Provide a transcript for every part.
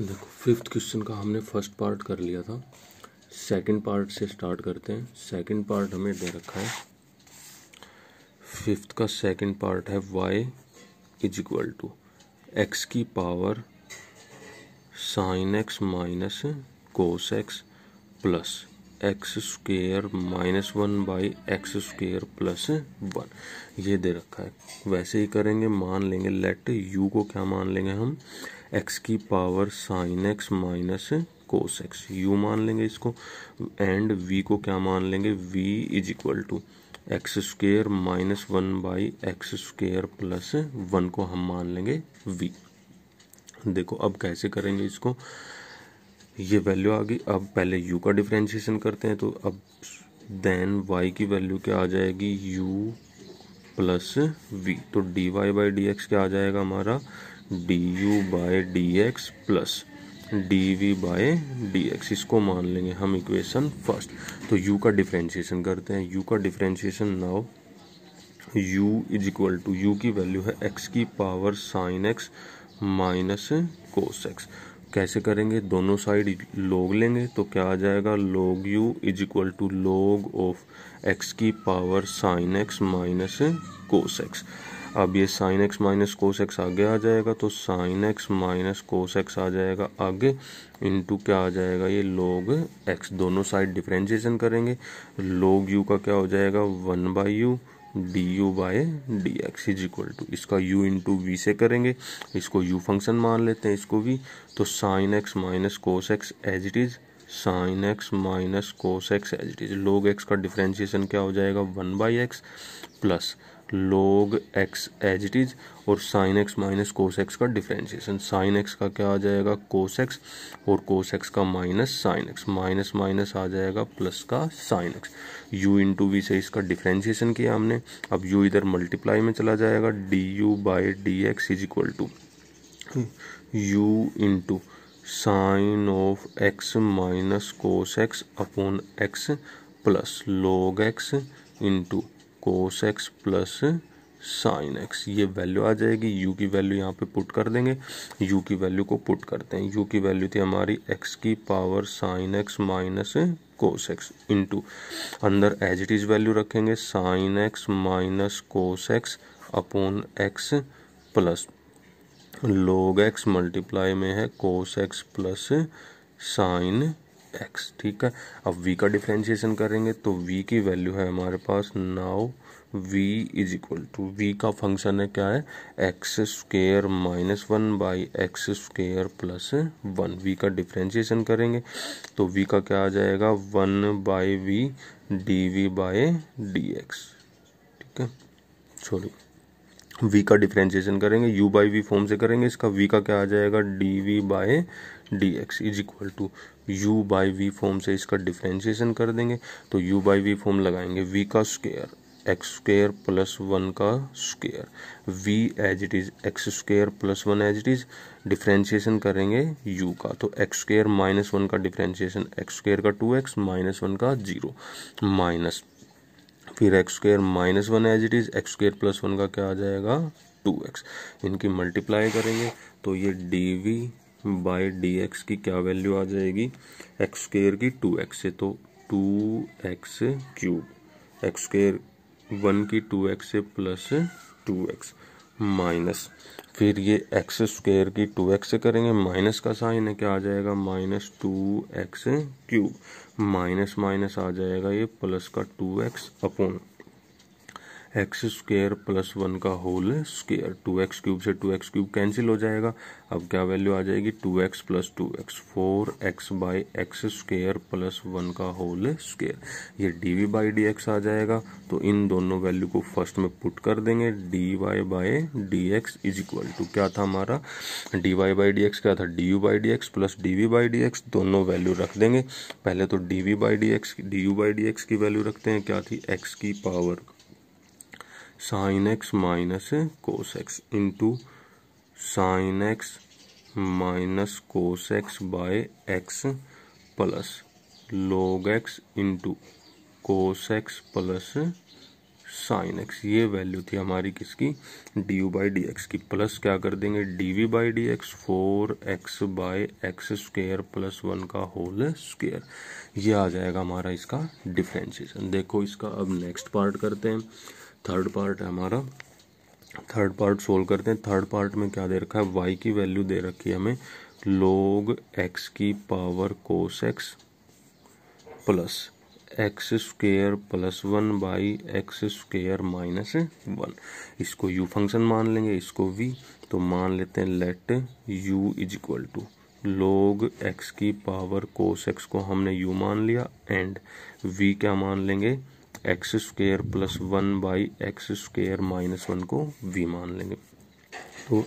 देखो fifth question का हमने फर्स्ट पार्ट कर लिया था सेकंड पार्ट से स्टार्ट करते हैं सेकंड पार्ट हमें दे रखा है फिफ्थ का सेकंड पार्ट है Y is equal to x की power sine x minus cos x plus x square minus one by x square plus one ये दे रखा है वैसे ही करेंगे मान लेंगे लेट यू को क्या मान लेंगे हम एक्स की power sine x minus cos X U मान लेंगे इसको एंड वी को क्या मान लेंगे V is equal to X square minus one by x square plus one को हम मान लेंगे वी देखो अब कैसे करेंगे इसको ये वैल्यू आ गई अब पहले u का डिफ्रेंशिएशन करते हैं तो अब देन y की वैल्यू क्या आ जाएगी u प्लस वी तो D Y by D x क्या आ जाएगा हमारा D you by D x plus D we by D x इसको मान लेंगे हम इक्वेशन फर्स्ट तो u का डिफ्रेंशिएशन करते हैं u का differentiation now u is equal to U की वैल्यू है एक्स की power sine x minus cos X कैसे करेंगे दोनों साइड लोग लेंगे तो क्या आ जाएगा log U is equal to log of X की power sine x minus cos X अब ये sine x minus cos X आगे आ जाएगा तो sine x minus cos X आ जाएगा आगे इनटू क्या आ जाएगा ये लोग एक्स दोनों साइड डिफ्रेंशिएशन करेंगे लोग यू का क्या हो जाएगा one by U D you by D x is equal to इसका u इंटू वी से करेंगे इसको u फंक्शन मान लेते हैं इसको भी तो sine x minus cos x as it is sine x minus cos x as it is log x का डिफ्रेंशिएशन क्या हो जाएगा one by x plus log x as it is और sine x minus cos x का differentiation sine X का क्या आ जाएगा कोस एक्स और कोस एक्स का minus sine x minus minus आ जाएगा प्लस का sine X U in to v से इसका डिफ्रेंशिएशन किया हमने अब यू इधर मल्टीप्लाई में चला जाएगा D you by D x is equal to U into sine of X minus cos X upon X plus log x into cos x plus sine x ये वैल्यू आ जाएगी यू की value यहाँ पे put कर देंगे you की value को पुट करते हैं यू की वैल्यू थी हमारी एक्स की power sine x minus cos x into अंदर एज इट इज़ वैल्यू रखेंगे sine x minus cos X upon X plus log X multiply में है cos x plus sine X ठीक है अब वी का डिफ्रेंशिएशन करेंगे तो वी की वैल्यू है हमारे पास now v is equal to v का फंक्शन है क्या है x square minus one by x square plus one v का डिफ्रेंशिएशन करेंगे तो वी का क्या आ जाएगा one by v d we by D x ठीक है सॉरी v का डिफ्रेंशिएशन करेंगे u बाई वी फॉर्म से करेंगे इसका v का क्या आ जाएगा d we by D x is equal to u by v form से इसका डिफ्रेंशिएशन कर देंगे तो u बाई वी फॉर्म लगाएंगे v का square x square plus one का square v as it is x square plus one as it is differentiation करेंगे u का तो एक्स स्क्र माइनस वन का डिफ्रेंशिएशन एक्स स्क्र का two x minus one का zero minus फिर x square minus one as it is x square plus one का क्या आ जाएगा टू एक्स इनकी मल्टीप्लाई करेंगे तो ये d we by D x की क्या वैल्यू आ जाएगी एक्स स्क्र की टू एक्स से तो two x cube x square one की टू एक्स से प्लस टू एक्स माइनस फिर ये एक्स स्क्वेयर की टू एक्स से करेंगे माइनस का साइन है क्या आ जाएगा minus two x cube minus minus आ जाएगा ये प्लस का two x upon x square plus one का whole square two x cube से टू एक्स क्यूब कैंसिल हो जाएगा अब क्या वैल्यू आ जाएगी two x plus two x four x by x square plus one का होल स्क्र ये d we by D x आ जाएगा तो इन दोनों वैल्यू को फर्स्ट में पुट कर देंगे d Y by D x is equal to क्या था हमारा d Y by D x क्या था d you by D x plus D we by D x दोनों वैल्यू रख देंगे पहले तो d we by D x d you by D x की वैल्यू रखते हैं क्या थी एक्स की power sine x minus cos x into sine x minus cos x by x plus log x into cos x plus sine x ये value थी हमारी किसकी d you by D x की प्लस क्या कर देंगे d we by D x four x by x square plus one का whole square ये आ जाएगा हमारा इसका डिफ्रेंशिएशन देखो इसका अब नेक्स्ट पार्ट करते हैं थर्ड पार्ट है हमारा थर्ड पार्ट सोल्व करते हैं थर्ड पार्ट में क्या दे रखा है वाई की वैल्यू दे रखी है हमें लोग एक्स की power cos x plus x square plus one by x square minus one इसको यू फंक्शन मान लेंगे इसको वी तो मान लेते हैं let u is equal to log x की पावर कोस एक्स को हमने यू मान लिया एंड वी क्या मान लेंगे x square plus one by x square minus one को वी मान लेंगे तो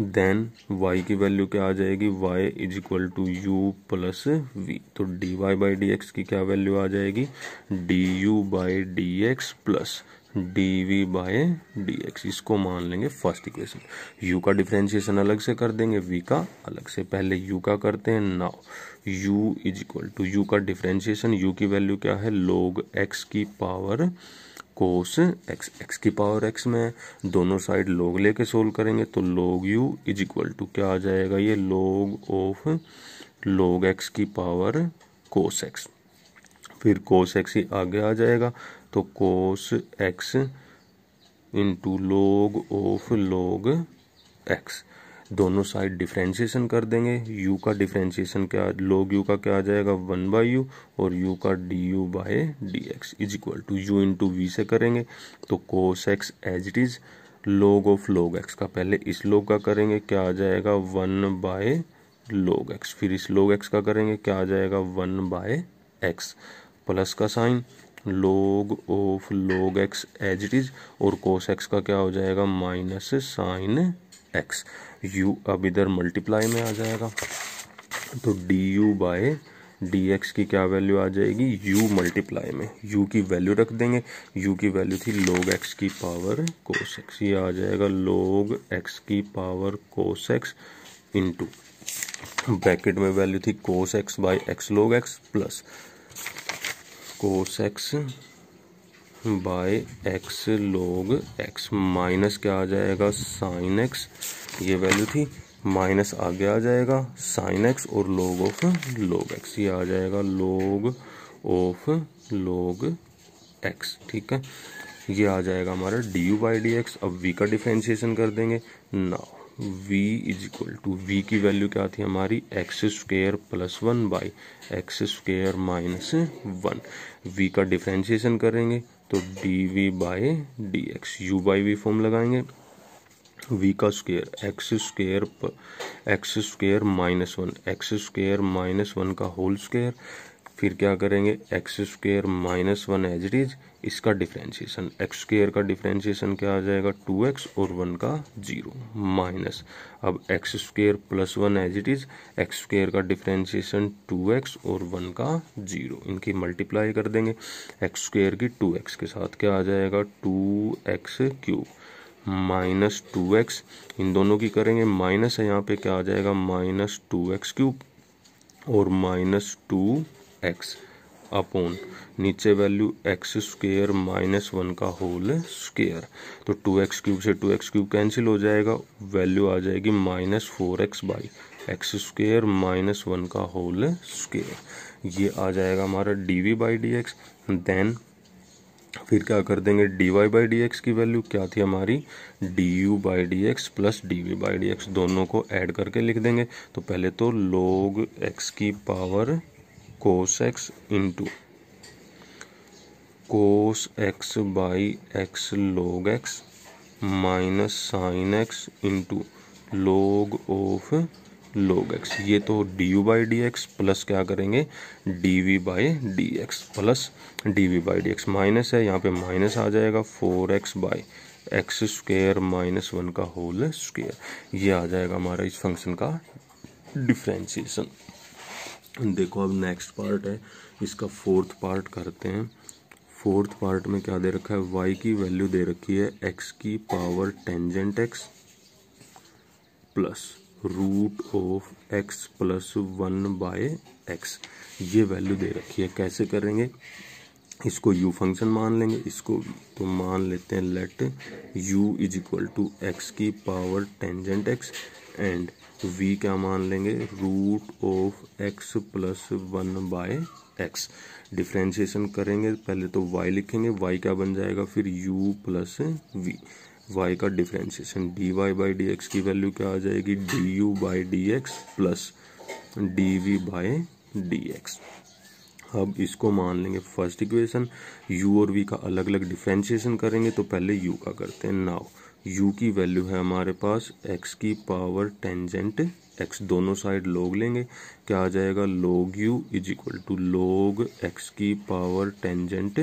देन y की वैल्यू क्या आ जाएगी y is equal to u plus we तो D Y by D x की क्या वैल्यू आ जाएगी d you by D x plus D we by D x इसको मान लेंगे फर्स्ट इक्वेशन u का डिफ्रेंशिएशन अलग से कर देंगे v का अलग से पहले u का करते हैं now u is equal to u का डिफ्रेंशिएशन u की वैल्यू क्या है लोग x की पावर कोस x x की पावर x में दोनों साइड लोग लेके सोल्व करेंगे तो लोग u इज इक्वल टू क्या आ जाएगा ये लोग ऑफ लोग x की पावर कोस x फिर कोस एक्स ही आगे आ जाएगा तो cos x into log of log x दोनों साइड डिफ्रेंशिएशन कर देंगे u का डिफ्रेंशिएशन क्या log u का क्या आ जाएगा वन बाई यू और u का d you by D x is equal to u to v से करेंगे तो cos x as it is log of log x का पहले इस लोग का करेंगे क्या आ जाएगा वन बाय लोग एक्स फिर इस लोग एक्स का करेंगे क्या आ जाएगा वन बाय एक्स प्लस का sine log of log x as it is और कोस एक्स का क्या हो जाएगा माइनस साइन एक्स यू अब इधर मल्टीप्लाई में आ जाएगा तो d you by D x की क्या वैल्यू आ जाएगी यू मल्टीप्लाई में यू की वैल्यू रख देंगे यू की वैल्यू थी लोग एक्स की पावर कोस एक्स ये आ जाएगा लोग एक्स की power cos x into bracket में वैल्यू थी cos x by x log x plus cos x by x log x minus क्या आ जाएगा साइन एक्स ये वैल्यू थी माइनस आगे आ जाएगा साइन एक्स और लोग ऑफ लोग एक्स ये आ जाएगा लोग ऑफ लोग एक्स ठीक है ये आ जाएगा हमारा D you by D x अब वी का डिफ्रेंशिएशन कर देंगे ना v is equal to v की वैल्यू क्या थी हमारी x square plus one by x square minus one v का डिफ्रेंशिएशन करेंगे तो d we by D x u by v form लगाएंगे वी का square x square x square minus one x square minus one का whole square फिर क्या करेंगे x square minus one as it is इसका differentiation x square का differentiation क्या आ जाएगा टू एक्स और वन का जीरो माइनस अब x square plus one as it is x square का डिफ्रेंशिएशन टू एक्स और वन का जीरो इनकी मल्टीप्लाई कर देंगे एक्स स्क्र की टू एक्स के साथ क्या आ जाएगा two x cube minus two x इन दोनों की करेंगे माइनस है यहाँ पे क्या आ जाएगा माइनस टू एक्स क्यूब और माइनस टू एक्स अपॉन नीचे value x square minus one का होल स्क्र तो टू एक्स क्यूब से टू एक्स क्यूब कैंसिल हो जाएगा वैल्यू आ जाएगी minus four x by x square minus one का होल स्क्र ये आ जाएगा हमारा d we by D x then फिर क्या कर देंगे d Y by D x की वैल्यू क्या थी हमारी d you by D x plus D we by D x दोनों को ऐड करके लिख देंगे तो पहले तो लोग एक्स की power cos x into cos x by x log x minus sine x into log of log x ये तो d you by D x plus क्या करेंगे d we by D x plus D we by D x minus है यहाँ पे minus आ जाएगा four x by x square minus one का होल स्क्वेयर ये आ जाएगा हमारा इस फंक्शन का डिफ्रेंशिएशन देखो अब नेक्स्ट पार्ट है इसका फोर्थ पार्ट करते हैं फोर्थ पार्ट में क्या दे रखा है वाई की वैल्यू दे रखी है एक्स की power tangent x plus root of x plus one by x ये वैल्यू दे रखी है कैसे करेंगे इसको u फंक्शन मान लेंगे इसको भी तो मान लेते हैं let u is equal to x की power tangent x and v क्या मान लेंगे root of x plus one by x differentiation करेंगे पहले तो y लिखेंगे y क्या बन जाएगा फिर u प्लस वी y का differentiation d Y by D x की वैल्यू क्या आ जाएगी d you by D x plus D we by D x अब इसको मान लेंगे फर्स्ट इक्वेशन यू और वी का अलग अलग डिफ्रेंशिएशन करेंगे तो पहले यू का करते हैं नाव u की वैल्यू है हमारे पास x की पावर टेंजेंट x दोनों साइड लोग लेंगे क्या आ जाएगा log u is equal to log x की power tangent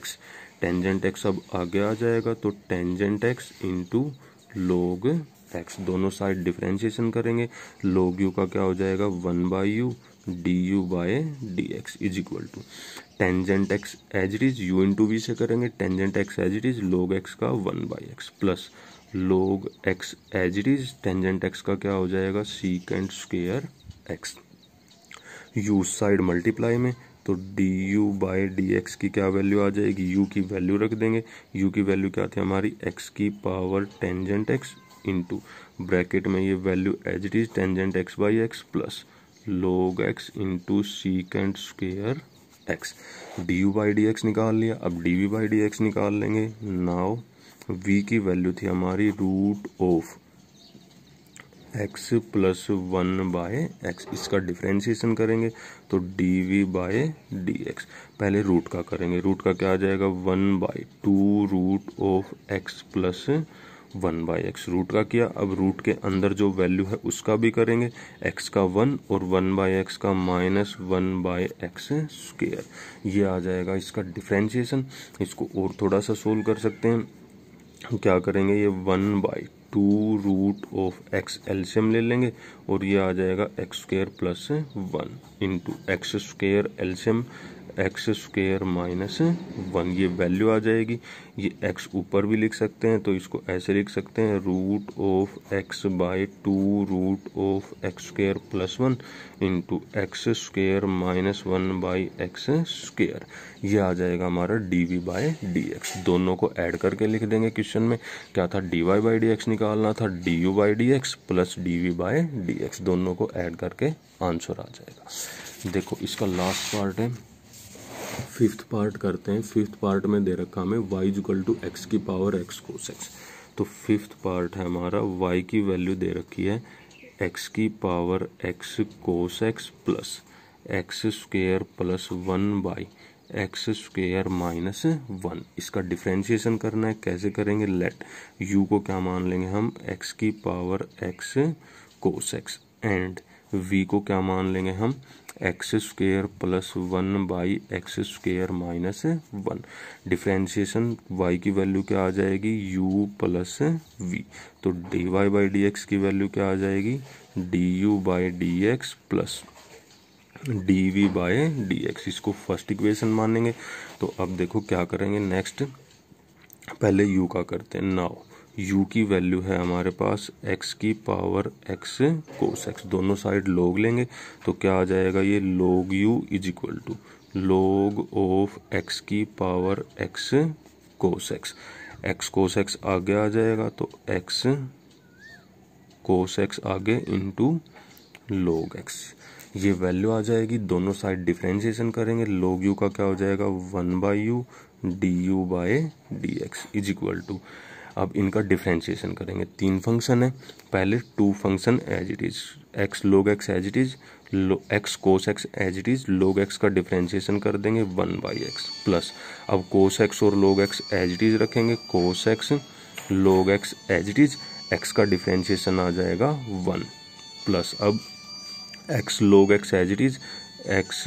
x tangent x अब आगे आ जाएगा तो tangent x into log x दोनों साइड डिफ्रेंशिएशन करेंगे लोग u का क्या हो जाएगा one by U D you by D x is equal to tangent x as it is u to v से करेंगे tangent x as it is log x का one by x plus log x as it is tangent x का क्या हो जाएगा कैंड square x u side multiply में तो d you by D x की क्या वैल्यू आ जाएगी यू की वैल्यू रख देंगे यू की वैल्यू क्या थी हमारी एक्स की power tangent x into bracket में ये value as it is tangent x by x plus log x into secant square x d you by D x निकाल लिया अब d we by D x निकाल लेंगे now v की value थी हमारी root of x plus one by x इसका differentiation करेंगे तो d v by D x पहले रूट का करेंगे रूट का क्या आ जाएगा one by two root of x plus one by x root का किया अब रूट के अंदर जो वैल्यू है उसका भी करेंगे एक्स का वन और वन बाई एक्स का minus one by x square ये आ जाएगा इसका डिफ्रेंशिएशन इसको और थोड़ा सा सोल्व कर सकते हैं क्या करेंगे ये one by two root of x एल्शियम ले लेंगे और ये आ जाएगा x square plus one into x square एल्शियम एक्स स्क्र माइनस वन ये वैल्यू आ जाएगी ये एक्स ऊपर भी लिख सकते हैं तो इसको ऐसे लिख सकते हैं root of x by two root of x square plus one into x square minus one by x square ये आ जाएगा हमारा d we by D x दोनों को ऐड करके लिख देंगे क्वेश्चन में क्या था d Y by D x निकालना था d you by D x plus D we by D x दोनों को ऐड करके आंसर आ जाएगा देखो इसका लास्ट पार्ट है फिफ्थ पार्ट करते हैं फिफ्थ पार्ट में दे रखा हमें वाई इजकल टू एक्स की पावर एक्स कोस एक्स तो फिफ्थ पार्ट है हमारा वाई की वैल्यू दे रखी है एक्स की power x cos x plus x square plus one by x square minus one इसका डिफ्रेंशिएशन करना है कैसे करेंगे लेट यू को क्या मान लेंगे हम एक्स की power x cos x and we को क्या मान लेंगे हम x square plus one by x square minus one differentiation y की वैल्यू क्या आ जाएगी यू प्लस वी तो D Y by D x की वैल्यू क्या आ जाएगी d you by D x plus D we by D x इसको फर्स्ट इक्वेशन मानेंगे तो अब देखो क्या करेंगे नेक्स्ट पहले यू का करते हैं नाउ u की वैल्यू है हमारे पास x की पावर x कोस x दोनों साइड लॉग लेंगे तो क्या आ जाएगा ये log u is equal to log of x की power x cos x x cos x आगे आ जाएगा तो x cos एक्स आगे इंटू लोग एक्स ये वैल्यू आ जाएगी दोनों साइड डिफ्रेंशिएशन करेंगे लोग यू का क्या हो जाएगा one by U D you by D x is equal to अब इनका डिफ्रेंशिएशन करेंगे तीन फंक्शन है पहले two function as it is x log x as it is x cos x as it is log x का differentiation कर देंगे one by x plus अब कोस एक्स और लोग एक्स एज इट इज रखेंगे cos x log x as it is x का differentiation आ जाएगा वन प्लस अब x log x as it is x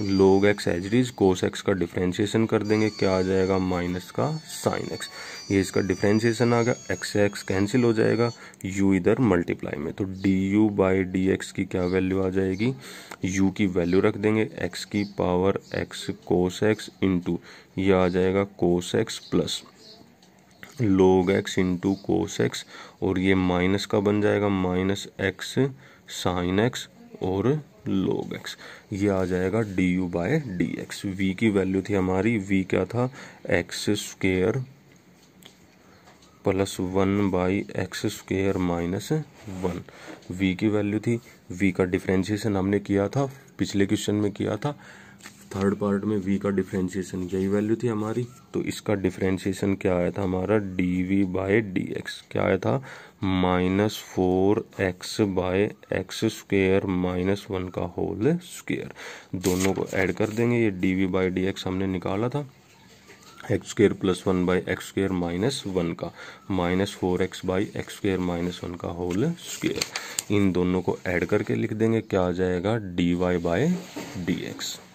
log x as it is cos x का differentiation कर देंगे क्या आ जाएगा माइनस का साइन एक्स ये इसका डिफ्रेंशिएशन आ गया एक्स एक्स कैंसिल हो जाएगा यू इधर मल्टीप्लाई में तो d you by D x की क्या वैल्यू आ जाएगी यू की वैल्यू रख देंगे एक्स की power x cos x into ये आ जाएगा cos x plus log x into cos x और ये माइनस का बन जाएगा माइनस एक्स साइन एक्स और लोग एक्स ये आ जाएगा D you by D x v की वैल्यू थी हमारी वी क्या था x square plus one by x square minus one v की वैल्यू थी वी का डिफ्रेंशिएशन हमने किया था पिछले क्वेश्चन में किया था थर्ड पार्ट में वी का डिफ्रेंशिएशन यही वैल्यू थी हमारी तो इसका डिफ्रेंशिएशन क्या आया था हमारा d we by D x क्या आया था minus four x by x square minus one का होल स्क्वेयर दोनों को ऐड कर देंगे ये d we by D x हमने निकाला था x square plus one by x square minus one का minus four x by x square minus one का होल स्क्र इन दोनों को ऐड करके लिख देंगे क्या आ जाएगा d Y by D x